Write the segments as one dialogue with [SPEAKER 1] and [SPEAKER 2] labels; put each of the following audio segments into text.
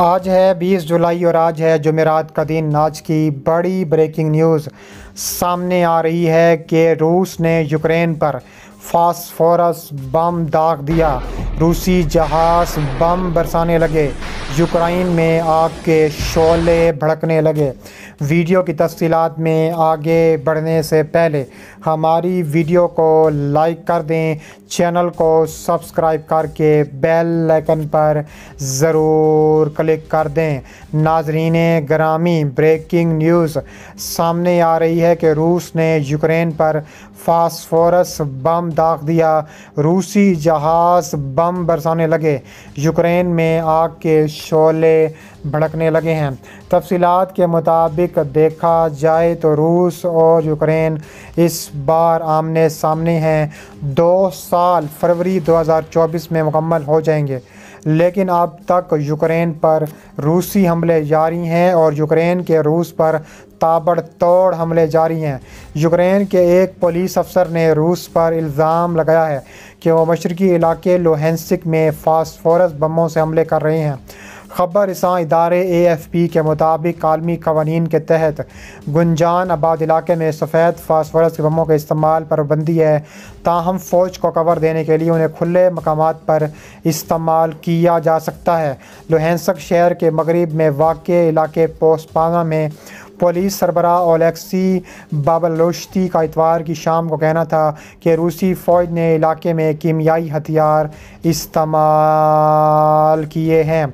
[SPEAKER 1] आज है 20 जुलाई और आज है जमेरात का दिन आज की बड़ी ब्रेकिंग न्यूज़ सामने आ रही है कि रूस ने यूक्रेन पर फास्फोरस बम दाग दिया रूसी जहाज़ बम बरसाने लगे यूक्रेन में आग के शोले भड़कने लगे वीडियो की तफसीत में आगे बढ़ने से पहले हमारी वीडियो को लाइक कर दें चैनल को सब्सक्राइब करके बेल लाइकन पर ज़रूर क्लिक कर दें नाजरीन ग्रामी ब्रेकिंग न्यूज़ सामने आ रही है कि रूस ने यूक्रेन पर फास्फोरस बम दाग दिया रूसी जहाज़ बम बरसाने लगे यूक्रेन में आग के शोले भड़कने लगे हैं तफसीत के मुताबिक देखा जाए तो रूस और यूक्रेन इस बार आमने सामने हैं दो साल फरवरी 2024 में मुकम्मल हो जाएंगे लेकिन अब तक यूक्रेन पर रूसी हमले जारी हैं और यूक्रेन के रूस पर ताबड़तोड़ हमले जारी हैं यूक्रेन के एक पुलिस अफसर ने रूस पर इल्ज़ाम लगाया है कि वह मशरकी इलाके लोहेंसिक में फास्फोरस बमों से हमले कर रहे हैं खबर रसां इदारे ए एफ पी के मुताबिक आलमी कवानीन के तहत गुंजान आबाद इलाके में सफ़ेद फासफरस के बमों के इस्तेमाल पर पाबंदी है ताहम फ़ौज को कवर देने के लिए उन्हें खुले मकाम पर इस्तेमाल किया जा सकता है लोहेंसक शहर के मगरब में वाक़ इलाके पोस्पाना में पुलिस सरबरा ओलेक्सी बाबलोश्ती का इतवार की शाम को कहना था कि रूसी फ़ौज ने इलाके में कीमियाई हथियार इस्तेमाल किए हैं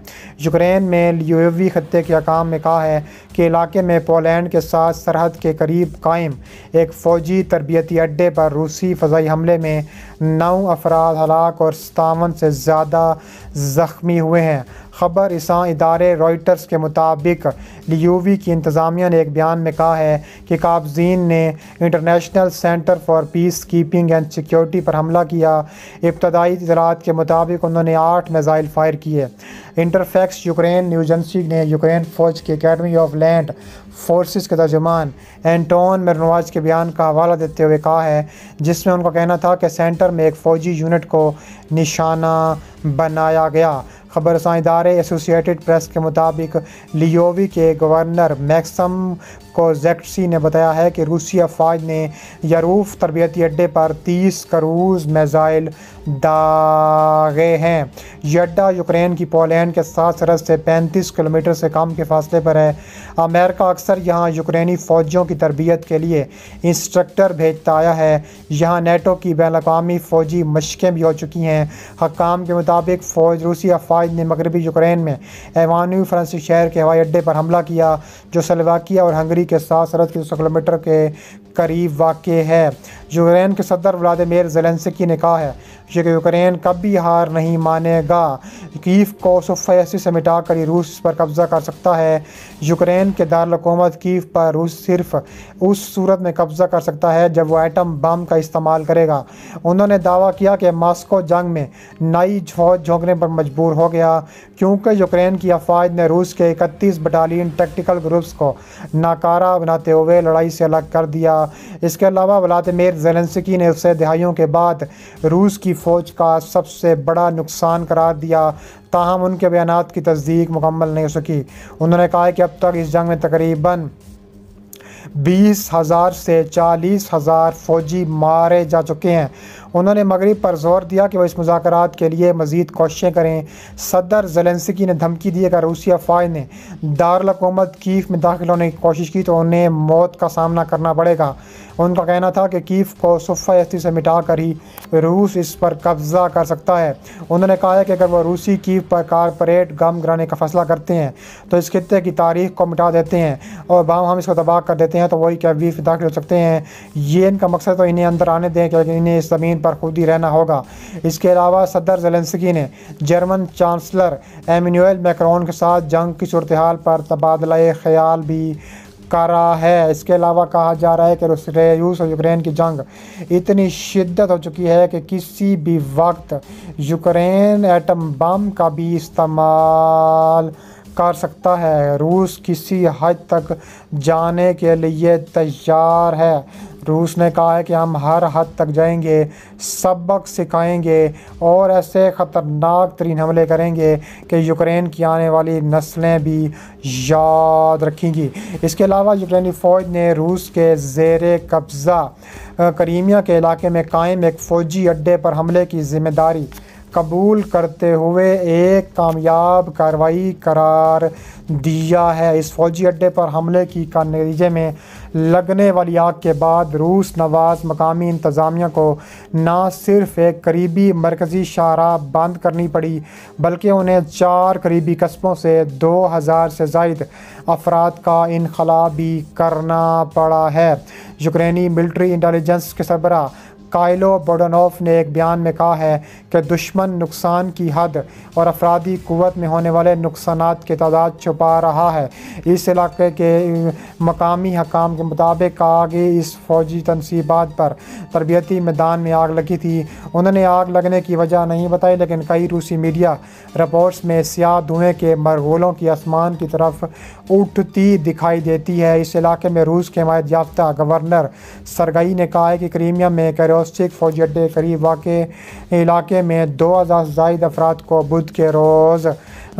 [SPEAKER 1] यूक्रेन में लियोवी खत्े के अकाम में कहा है के इलाके में पोलैंड के साथ सरहद के करीब कायम एक फ़ौजी तरबियती अड्डे पर रूसी फ़जाई हमले में नौ अफराद हलाक और सतावन से ज़्यादा ज़ख्मी हुए हैं खबर इसां इदारे रॉयटर्स के मुताबिक लियोवी की इंतज़ामिया ने एक बयान में कहा है कि काबजीन ने international centre for peace keeping and security पर हमला किया इब्तदाई इजरात के मुताबिक उन्होंने आठ मेजाइल फ़ायर किए इंटरफैक्स यूक्रेन एजेंसी ने यूक्रेन फौज की अकेडमी ऑफ लैंड फोर्सेस के तर्जुमान एंटोन मेरनवाज के बयान का हवाला देते हुए कहा है जिसमें उनका कहना था कि सेंटर में एक फ़ौजी यूनिट को निशाना बनाया गया खबर इदारे एसोसिएटेड प्रेस के मुताबिक लियोवी के गवर्नर मैक्सम कोजेक्सी ने बताया है कि रूसी अफवाज ने यरूफ तरबियती अड्डे पर 30 करूज़ मेजाइल दागे हैं यड्डा यूक्रेन की पोलैंड के साथ सरहद से 35 किलोमीटर से कम के फासले पर है अमेरिका अक्सर यहाँ यूक्रेनी फ़ौजियों की तरबियत के लिए इंस्ट्रक्टर भेजता आया है यहाँ नेटो की बैन अवी फ़ौजी मशकें भी हो चुकी हैं हकाम के मुताबिक फ़ौज रूसी अफवाज ने मगरबी यूक्रेन में एवानवी फ्रांसी शहर के हवाई अड्डे पर हमला किया जो सलवाकिया और हंगरी के साथ सरहद के दो किलोमीटर के करीब वाक़ है यूक्रेन के सदर व्लादिमिर जेलेंसकी ने कहा है कि यूक्रेन कभी हार नहीं मानेगा कीव को सफेसी से मिटा कर ही रूस पर कब्ज़ा कर सकता है यूक्रेन के दारकूमत कीव पर रूस सिर्फ उस सूरत में कब्ज़ा कर सकता है जब वो एटम बम का इस्तेमाल करेगा उन्होंने दावा किया कि मॉस्को जंग में नई फौज झोंकने पर मजबूर हो गया क्योंकि यूक्रेन की अफवाज ने रूस के इकतीस बटालियन टैक्टिकल ग्रुप्स को नाकारा बनाते हुए लड़ाई से अलग कर दिया इसके अलावा व्लादिमिर जेलेंसकी ने उसे दहाइयों के बाद रूस की फ़ौज का सबसे बड़ा नुकसान करार दिया ताहम उनके बयान की तस्दीक मुकम्मल नहीं हो सकी उन्होंने कहा कि अब तक इस जंग में तकरीबन बीस हज़ार से चालीस हज़ार फौजी मारे जा चुके हैं उन्होंने मगरब पर जोर दिया कि वह इस मुजाकर के लिए मजीद कोशिशें करें सदर जलेंसकी ने धमकी दी अगर रूसी अफवाज ने दारकूमत कीफ में दाखिल होने की कोशिश की तो उन्हें मौत का सामना करना पड़ेगा उनका कहना था कि कीफ को सफ़ा से मिटा कर ही रूस इस पर कब्ज़ा कर सकता है उन्होंने कहा है कि अगर वह रूसी कीफ पर कारपोरेट गम गिराने का फैसला करते हैं तो इस खत्े की तारीख को मिटा देते हैं और बाम हम इसको तबाह कर देते हैं तो वही क्या वीफ दाखिल हो सकते हैं ये इनका मकसद तो इन्हें अंदर आने दें क्योंकि इन्हें इस ज़मीन पर खुद ही रहना होगा इसके अलावा सदर जेलेंसकी ने जर्मन चांसलर एमिनुअल मैक्रोन के साथ जंग की सूरत हाल पर तबादला ख्याल भी कर रहा है इसके अलावा कहा जा रहा है कि रूस और यूक्रेन की जंग इतनी शिद्दत हो चुकी है कि किसी भी वक्त यूक्रेन एटम बम का भी इस्तेमाल कर सकता है रूस किसी हद तक जाने के लिए तैयार है रूस ने कहा है कि हम हर हद तक जाएंगे सबक सिखाएंगे और ऐसे ख़तरनाक तरीन हमले करेंगे कि यूक्रेन की आने वाली नस्लें भी याद रखेंगी इसके अलावा यूक्रेनी फ़ौज ने रूस के जेर कब्ज़ा करीमिया के इलाके में कायम एक फ़ौजी अड्डे पर हमले की जिम्मेदारी कबूल करते हुए एक कामयाब कार्रवाई करार दिया है इस फौजी अड्डे पर हमले की का नतीजे में लगने वाली आग के बाद रूस नवाज मकामी इंतज़ामिया को ना सिर्फ एक करीबी मरकज़ी शाहरा बंद करनी पड़ी बल्कि उन्हें चार करीबी कस्बों से दो हज़ार से जायद अफराद का इनखला भी करना पड़ा है यूक्रेनी मिल्ट्री इंटेलिजेंस के सरबरा कायलो बोडनोव ने एक बयान में कहा है कि दुश्मन नुकसान की हद और अफराधी क़वत में होने वाले नुकसान की तादाद छुपा रहा है इस इलाके के मकामी हकाम के मुताबिक आगे इस फौजी तनसीबात पर तरबती मैदान में आग लगी थी उन्होंने आग लगने की वजह नहीं बताई लेकिन कई रूसी मीडिया रिपोर्ट्स में सियाह धुएँ के मरगोलों की आसमान की तरफ उठती दिखाई देती है इस इलाके में रूस के हमायत याफ्ता गवर्नर सरगई ने कहा है कि क्रीमिया में कैरो लॉजिस्टिक अड्डे करीब वाक़ इलाके में दो हज़ार जायद अफराद को बुध के रोज़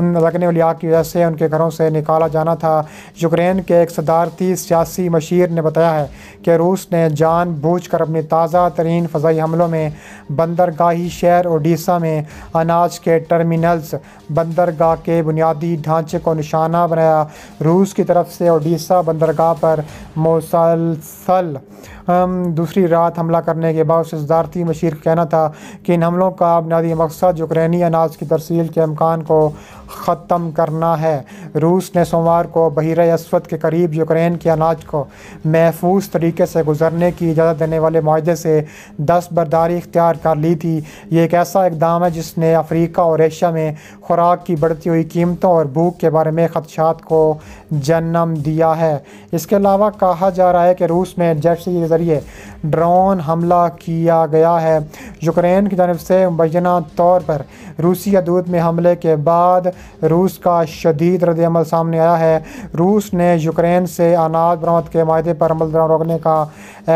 [SPEAKER 1] लगने वलिया की वजह से उनके घरों से निकाला जाना था यूक्रेन के एक सदारती सियासी मशीर ने बताया है कि रूस ने जान बूझ कर अपने ताज़ा तरीन फ़जाई हमलों में बंदरगाही शहर ओडिशा में अनाज के टर्मिनल्स बंदरगाह के बुनियादी ढांचे को निशाना बनाया रूस की तरफ से ओडिशा बंदरगाह पर मुसलसल दूसरी रात हमला करने के बाद सदारती मशीर का कहना था कि इन हमलों का बुनियादी मकसद यूक्रेनी अनाज की तरसील के अमकान को ख़त्म करना है रूस ने सोमवार को बहर असवद के करीब यूक्रेन के अनाज को महफूज तरीके से गुजरने की इजाज़त देने वाले माहे से दस्तबरदारी इख्तियार कर ली थी ये एक ऐसा इकदाम है जिसने अफ्रीका और एशिया में खुराक की बढ़ती हुई कीमतों और भूख के बारे में खदशात को जन्म दिया है इसके अलावा कहा जा रहा है कि रूस में जैसे के ज़रिए ड्रोन हमला किया गया है यूक्रेन की जानब से मुबैना तौर पर रूसी हदूद में हमले के बाद रूस का शदीद रद्दमल सामने आया है रूस ने यूक्रेन से अनाज बरामद के माहे पर अमल रोकने का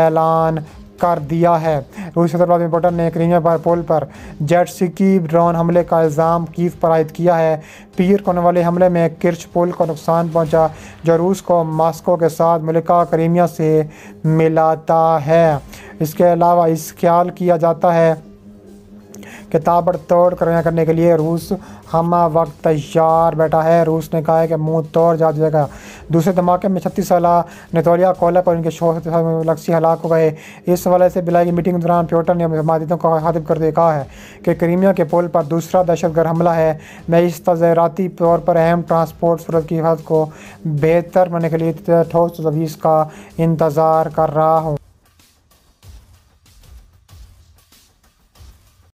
[SPEAKER 1] ऐलान कर दिया है रूस के तरफ इंपोर्टर ने क्रीमिया बारपोल पर जेट सिकी ड्रोन हमले का इल्ज़ाम कीव पर आयद किया है पीर कोने वाले हमले में किर्च पुल को नुकसान पहुंचा जो रूस को मास्को के साथ मुल्का क्रीमिया से मिलाता है इसके अलावा इस ख्याल किया जाता है कि ताबड़तोड़ कार्रवाइयाँ करने के लिए रूस हमा वक्त तैयार बैठा है रूस ने कहा है कि मुँह तोड़ जा जाएगा दूसरे धमाके में छत्तीस साल नतोलिया कोलक और उनके शोहर लक्सी हलाक हो गए इस हवाले से बिलाई की मीटिंग के दौरान प्योटर ने मादों को कर करते कहा है कि क्रीमिया के पुल पर दूसरा दहशतगर्द हमला है मैं इस तजराती तौर पर अहम ट्रांसपोर्ट सूरत की हिफाजत को बेहतर बनाने के लिए ठोस तजवीज़ का इंतज़ार कर रहा हूँ